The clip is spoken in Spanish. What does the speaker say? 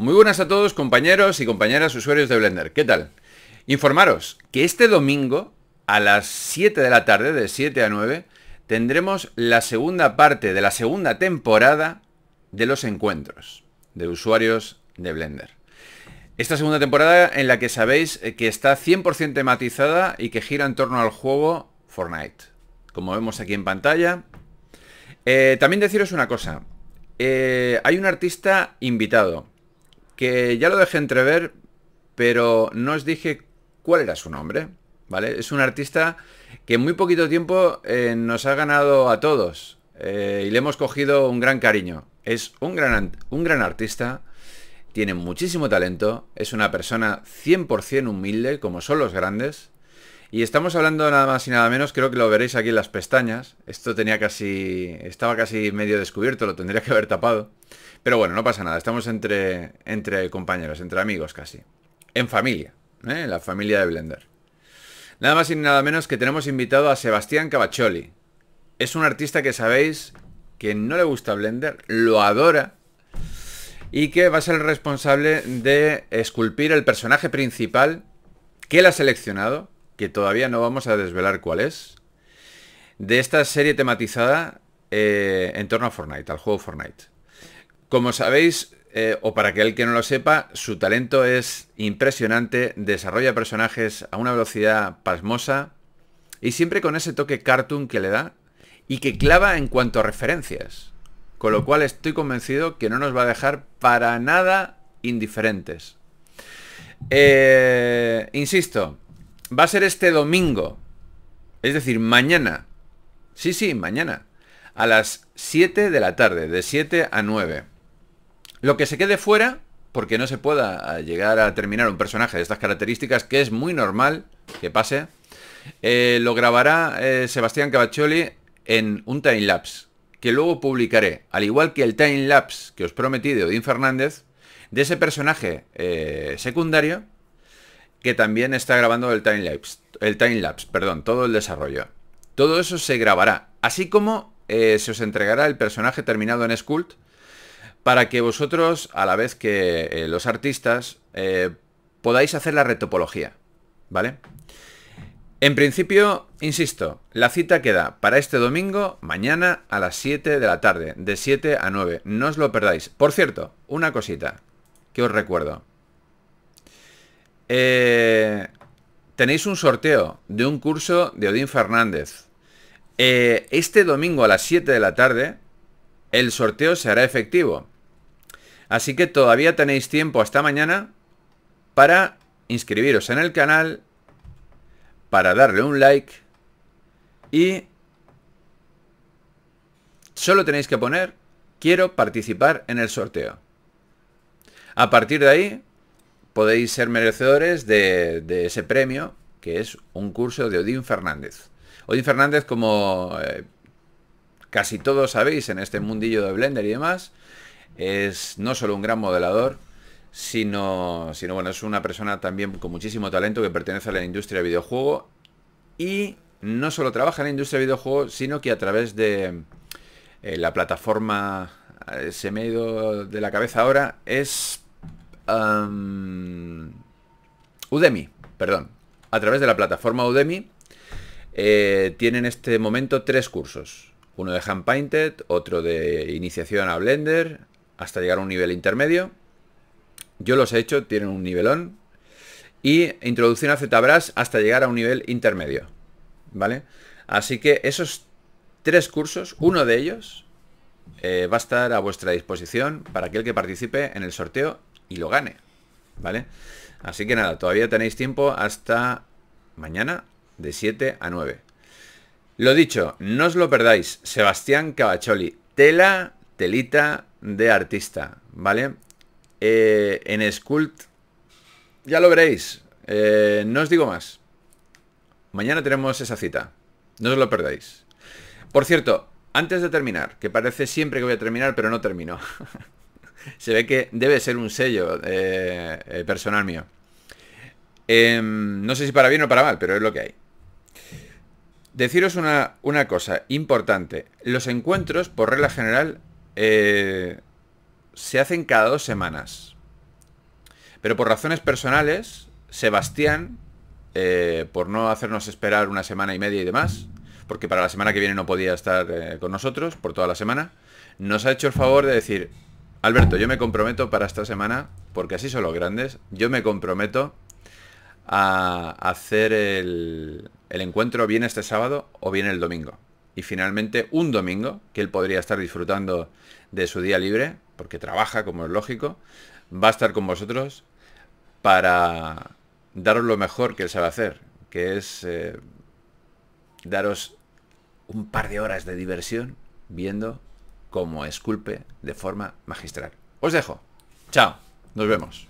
Muy buenas a todos compañeros y compañeras usuarios de Blender. ¿Qué tal? Informaros que este domingo a las 7 de la tarde, de 7 a 9, tendremos la segunda parte de la segunda temporada de los encuentros de usuarios de Blender. Esta segunda temporada en la que sabéis eh, que está 100% tematizada y que gira en torno al juego Fortnite. Como vemos aquí en pantalla. Eh, también deciros una cosa. Eh, hay un artista invitado que ya lo dejé entrever, pero no os dije cuál era su nombre, ¿vale? Es un artista que en muy poquito tiempo eh, nos ha ganado a todos eh, y le hemos cogido un gran cariño. Es un gran, un gran artista, tiene muchísimo talento, es una persona 100% humilde, como son los grandes, y estamos hablando nada más y nada menos, creo que lo veréis aquí en las pestañas. Esto tenía casi. estaba casi medio descubierto, lo tendría que haber tapado. Pero bueno, no pasa nada, estamos entre, entre compañeros, entre amigos casi. En familia, ¿eh? la familia de Blender. Nada más y nada menos que tenemos invitado a Sebastián Cavaccioli. Es un artista que sabéis que no le gusta Blender, lo adora y que va a ser el responsable de esculpir el personaje principal que él ha seleccionado que todavía no vamos a desvelar cuál es, de esta serie tematizada eh, en torno a Fortnite, al juego Fortnite. Como sabéis, eh, o para aquel que no lo sepa, su talento es impresionante, desarrolla personajes a una velocidad pasmosa y siempre con ese toque cartoon que le da y que clava en cuanto a referencias. Con lo cual estoy convencido que no nos va a dejar para nada indiferentes. Eh, insisto, va a ser este domingo. Es decir, mañana. Sí, sí, mañana. A las 7 de la tarde, de 7 a 9. Lo que se quede fuera, porque no se pueda ah, llegar a terminar un personaje de estas características, que es muy normal que pase, eh, lo grabará eh, Sebastián Cavaccioli en un time lapse que luego publicaré, al igual que el time lapse que os prometí de Odín Fernández, de ese personaje eh, secundario, que también está grabando el timelapse, el lapse perdón, todo el desarrollo. Todo eso se grabará, así como eh, se os entregará el personaje terminado en Sculpt, para que vosotros, a la vez que eh, los artistas, eh, podáis hacer la retopología, ¿vale? En principio, insisto, la cita queda para este domingo, mañana a las 7 de la tarde, de 7 a 9, no os lo perdáis. Por cierto, una cosita que os recuerdo. Eh, tenéis un sorteo de un curso de Odín Fernández. Eh, este domingo a las 7 de la tarde, el sorteo será efectivo. Así que todavía tenéis tiempo hasta mañana para inscribiros en el canal, para darle un like y solo tenéis que poner quiero participar en el sorteo. A partir de ahí podéis ser merecedores de, ese premio, que es un curso de Odín Fernández. Odín Fernández, como eh, casi todos sabéis en este mundillo de Blender y demás, es no solo un gran modelador, sino, bueno, es una persona también con muchísimo talento que pertenece a la industria de videojuego y no solo trabaja en la industria de videojuego, sino que a través de eh, la plataforma, eh, se me ido de la cabeza ahora, es Udemy, perdón, a través de la plataforma Udemy, eh, tienen tiene en este momento tres cursos. Uno de Hand Painted, otro de iniciación a Blender, hasta llegar a un nivel intermedio. Yo los he hecho, tienen un nivelón. Y introducción a ZBrush hasta llegar a un nivel intermedio. ¿Vale? Así que esos tres cursos, uno de ellos, eh, va a estar a vuestra disposición para aquel que participe en el sorteo y lo gane. ¿Vale? Así que nada, todavía tenéis tiempo hasta mañana de 7 a 9. Lo dicho, no os lo perdáis. Sebastián Cavacholi. Tela, telita de artista. ¿Vale? Eh, en Sculpt. Ya lo veréis. Eh, no os digo más. Mañana tenemos esa cita. No os lo perdáis. Por cierto, antes de terminar, que parece siempre que voy a terminar, pero no termino. se ve que debe ser un sello eh, eh, personal mío. Em, no sé si para bien o para mal, pero es lo que hay. Deciros una, cosa importante. Los encuentros, por regla general, eh, se hacen cada dos semanas. Pero por razones personales, Sebastián, por no hacernos esperar una semana y media y demás, porque para la semana que viene no podía estar con nosotros por toda la semana, nos ha hecho el favor de decir, Alberto, yo me comprometo para esta semana, porque así son los grandes, yo me comprometo a hacer el, encuentro bien este sábado o bien el domingo. Y finalmente un domingo, que él podría estar disfrutando de su día libre, porque trabaja como es lógico, va a estar con vosotros para daros lo mejor que él sabe hacer, que es eh, daros un par de horas de diversión viendo como esculpe de forma magistral. Os dejo. Chao. Nos vemos.